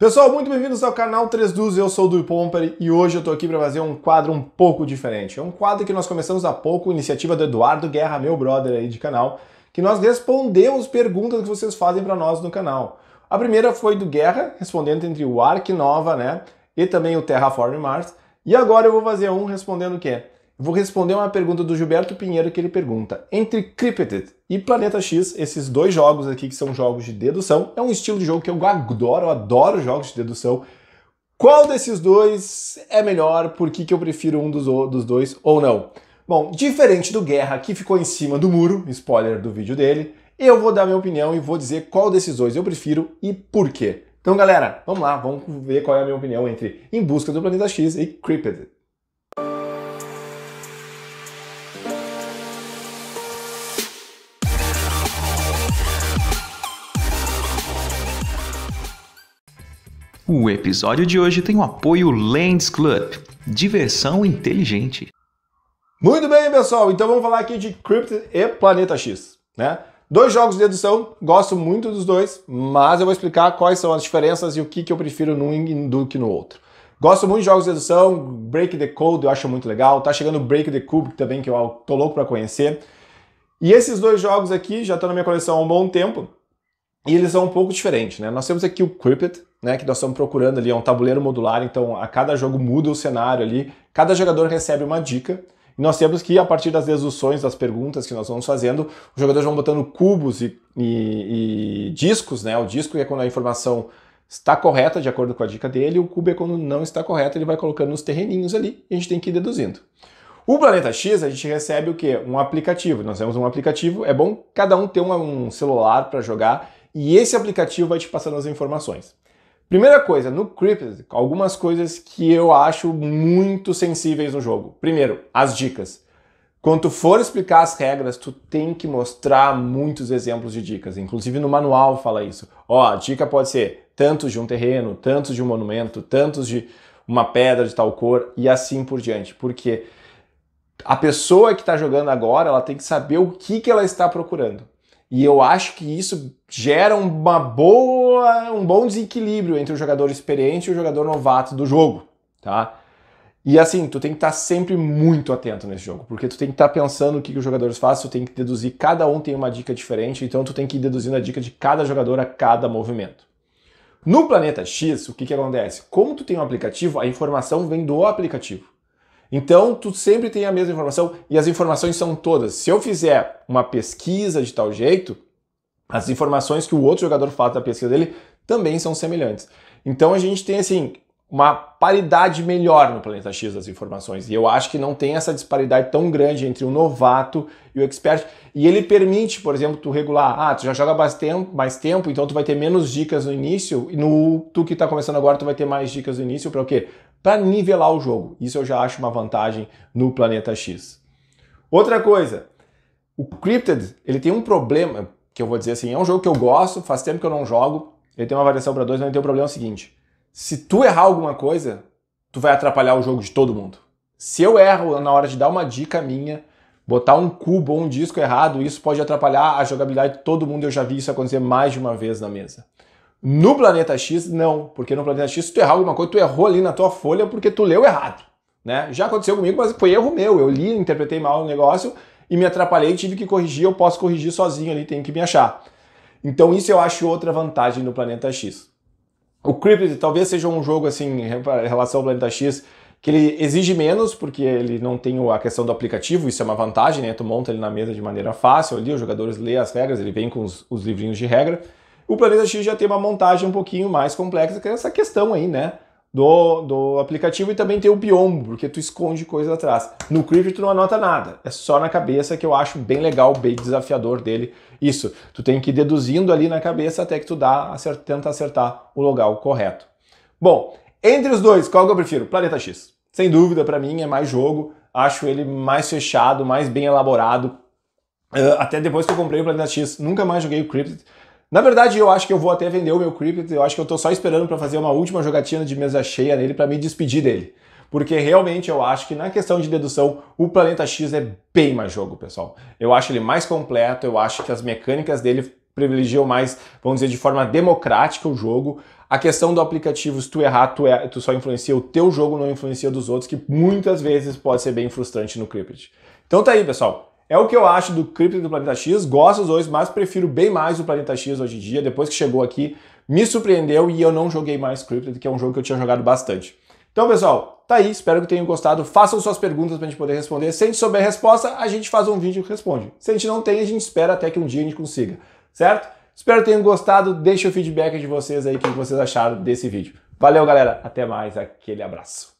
Pessoal, muito bem-vindos ao canal 3 Dus, eu sou o Dui Pomper e hoje eu tô aqui para fazer um quadro um pouco diferente. É um quadro que nós começamos há pouco, iniciativa do Eduardo Guerra, meu brother aí de canal, que nós respondemos perguntas que vocês fazem para nós no canal. A primeira foi do Guerra, respondendo entre o Ark Nova, né, e também o Terraform Mars, e agora eu vou fazer um respondendo o quê? Vou responder uma pergunta do Gilberto Pinheiro que ele pergunta: entre Cryptid e Planeta X, esses dois jogos aqui que são jogos de dedução, é um estilo de jogo que eu adoro, eu adoro jogos de dedução. Qual desses dois é melhor? Por que, que eu prefiro um dos, dos dois ou não? Bom, diferente do Guerra que ficou em cima do muro, spoiler do vídeo dele, eu vou dar minha opinião e vou dizer qual desses dois eu prefiro e por quê. Então, galera, vamos lá, vamos ver qual é a minha opinião entre Em Busca do Planeta X e Cryptid. O episódio de hoje tem o apoio Lens Club, diversão inteligente. Muito bem, pessoal, então vamos falar aqui de Crypto e Planeta X, né? Dois jogos de dedução, gosto muito dos dois, mas eu vou explicar quais são as diferenças e o que, que eu prefiro num do que no outro. Gosto muito de jogos de dedução, Break the Code eu acho muito legal, tá chegando Break the Cube também, que eu tô louco para conhecer. E esses dois jogos aqui já estão na minha coleção há um bom tempo, e eles são um pouco diferentes, né? Nós temos aqui o Cryptid, né, que nós estamos procurando ali, é um tabuleiro modular, então a cada jogo muda o cenário ali, cada jogador recebe uma dica, e nós temos que, a partir das deduções, das perguntas que nós vamos fazendo, os jogadores vão botando cubos e, e, e discos, né, o disco é quando a informação está correta, de acordo com a dica dele, o cubo é quando não está correta, ele vai colocando nos terreninhos ali, e a gente tem que ir deduzindo. O Planeta X, a gente recebe o quê? Um aplicativo. Nós temos um aplicativo, é bom cada um ter um celular para jogar, e esse aplicativo vai te passando as informações. Primeira coisa, no Crypted, algumas coisas que eu acho muito sensíveis no jogo. Primeiro, as dicas. Quando tu for explicar as regras, tu tem que mostrar muitos exemplos de dicas. Inclusive no manual fala isso. Ó, a dica pode ser tantos de um terreno, tantos de um monumento, tantos de uma pedra de tal cor e assim por diante. Porque a pessoa que está jogando agora, ela tem que saber o que, que ela está procurando. E eu acho que isso gera uma boa, um bom desequilíbrio entre o jogador experiente e o jogador novato do jogo, tá? E assim, tu tem que estar tá sempre muito atento nesse jogo, porque tu tem que estar tá pensando o que, que os jogadores fazem, tu tem que deduzir, cada um tem uma dica diferente, então tu tem que ir deduzindo a dica de cada jogador a cada movimento. No planeta X, o que, que acontece? Como tu tem um aplicativo, a informação vem do aplicativo. Então, tu sempre tem a mesma informação e as informações são todas. Se eu fizer uma pesquisa de tal jeito, as informações que o outro jogador faz da pesquisa dele também são semelhantes. Então, a gente tem assim uma paridade melhor no planeta X das informações. E eu acho que não tem essa disparidade tão grande entre o novato e o expert. E ele permite, por exemplo, tu regular, ah, tu já joga mais tempo, mais tempo então tu vai ter menos dicas no início, e no tu que está começando agora, tu vai ter mais dicas no início para o quê? para nivelar o jogo. Isso eu já acho uma vantagem no planeta X. Outra coisa, o Cryptid, ele tem um problema, que eu vou dizer assim, é um jogo que eu gosto, faz tempo que eu não jogo, ele tem uma variação para dois, mas ele tem um problema é seguinte. Se tu errar alguma coisa, tu vai atrapalhar o jogo de todo mundo. Se eu erro na hora de dar uma dica minha, botar um cubo ou um disco errado, isso pode atrapalhar a jogabilidade de todo mundo. Eu já vi isso acontecer mais de uma vez na mesa. No planeta X, não, porque no planeta X, se tu errar alguma coisa, tu errou ali na tua folha porque tu leu errado. Né? Já aconteceu comigo, mas foi erro meu. Eu li, interpretei mal o negócio e me atrapalhei, tive que corrigir, eu posso corrigir sozinho ali, tenho que me achar. Então isso eu acho outra vantagem no Planeta X. O Crypt talvez seja um jogo assim, em relação ao Planeta X, que ele exige menos, porque ele não tem a questão do aplicativo, isso é uma vantagem, né? Tu monta ele na mesa de maneira fácil ali, os jogadores lê as regras, ele vem com os, os livrinhos de regra. O Planeta X já tem uma montagem um pouquinho mais complexa, que é essa questão aí, né? Do, do aplicativo e também tem o biombo, porque tu esconde coisas atrás. No Crypto tu não anota nada, é só na cabeça que eu acho bem legal, bem desafiador dele. Isso, tu tem que ir deduzindo ali na cabeça até que tu dá, acerta, tenta acertar o local correto. Bom, entre os dois, qual que eu prefiro? Planeta X. Sem dúvida, para mim é mais jogo, acho ele mais fechado, mais bem elaborado. Uh, até depois que eu comprei o Planeta X, nunca mais joguei o Cryptid na verdade, eu acho que eu vou até vender o meu Crypto, eu acho que eu tô só esperando para fazer uma última jogatina de mesa cheia nele para me despedir dele. Porque realmente eu acho que na questão de dedução, o Planeta X é bem mais jogo, pessoal. Eu acho ele mais completo, eu acho que as mecânicas dele privilegiam mais, vamos dizer, de forma democrática o jogo. A questão do aplicativo, se tu errar, tu, é, tu só influencia o teu jogo, não influencia dos outros, que muitas vezes pode ser bem frustrante no Crypto. Então tá aí, pessoal. É o que eu acho do cripto e do Planeta X. Gosto dos dois, mas prefiro bem mais o Planeta X hoje em dia. Depois que chegou aqui, me surpreendeu e eu não joguei mais cripto, que é um jogo que eu tinha jogado bastante. Então, pessoal, tá aí. Espero que tenham gostado. Façam suas perguntas pra gente poder responder. Se a gente souber a resposta, a gente faz um vídeo que responde. Se a gente não tem, a gente espera até que um dia a gente consiga, certo? Espero que tenham gostado. Deixe o feedback de vocês aí, o que vocês acharam desse vídeo. Valeu, galera. Até mais. Aquele abraço.